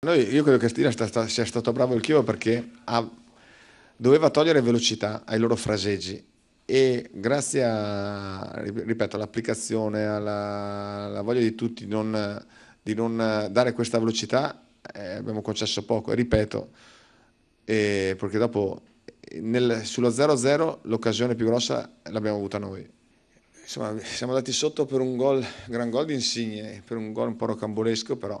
Noi, io credo che Stina sia stato bravo il Chievo perché ha, doveva togliere velocità ai loro fraseggi e grazie a, ripeto, all'applicazione, alla, alla, voglia di tutti di non, di non dare questa velocità eh, abbiamo concesso poco, ripeto, eh, perché dopo nel, sulla 0-0 l'occasione più grossa l'abbiamo avuta noi. Insomma, siamo andati sotto per un gol, gran gol di Insigne, per un gol un po' rocambolesco però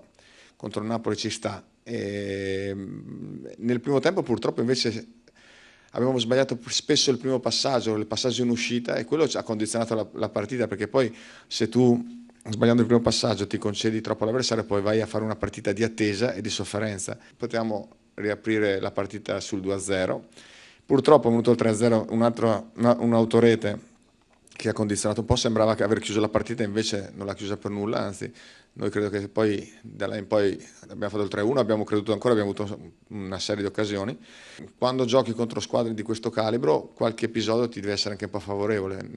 contro il Napoli ci sta. E mm, nel primo tempo purtroppo invece abbiamo sbagliato spesso il primo passaggio, il passaggio in uscita e quello ha condizionato la, la partita perché poi se tu sbagliando il primo passaggio ti concedi troppo all'avversario poi vai a fare una partita di attesa e di sofferenza. Potevamo riaprire la partita sul 2-0, purtroppo è venuto il 3-0 un'autorete un che ha condizionato un po', sembrava aver chiuso la partita, invece non l'ha chiusa per nulla, anzi noi credo che poi da là in poi abbiamo fatto il 3-1, abbiamo creduto ancora, abbiamo avuto una serie di occasioni. Quando giochi contro squadre di questo calibro qualche episodio ti deve essere anche un po' favorevole,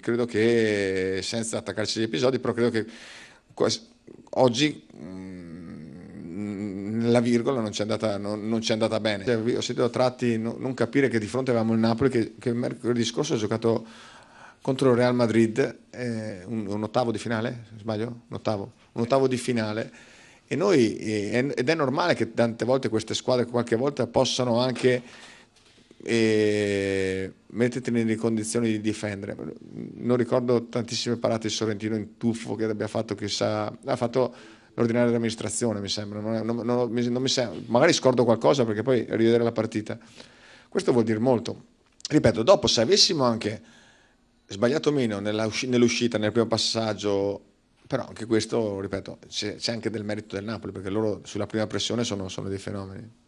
credo che senza attaccarci agli episodi, però credo che oggi mm, la virgola non ci è andata, non, non ci è andata bene. Cioè, ho sentito a tratti non, capire che di fronte avevamo il Napoli che, che mercoledì scorso ha giocato contro il Real Madrid, eh, un, un, ottavo di finale, sbaglio? Un ottavo, un ottavo di finale. E noi, eh, ed è normale che tante volte queste squadre qualche volta possano anche eh, metterti nelle condizioni di difendere. Non ricordo tantissime parate di Sorrentino in tuffo che abbia fatto chissà, ha fatto l'ordinaria amministrazione mi sembra, non, non, non, non mi sembra. magari scordo qualcosa perché poi rivedere la partita. Questo vuol dire molto. Ripeto, dopo se avessimo anche sbagliato meno nell'uscita, nel primo passaggio, però anche questo, ripeto, c'è, anche del merito del Napoli, perché loro sulla prima pressione sono, sono dei fenomeni.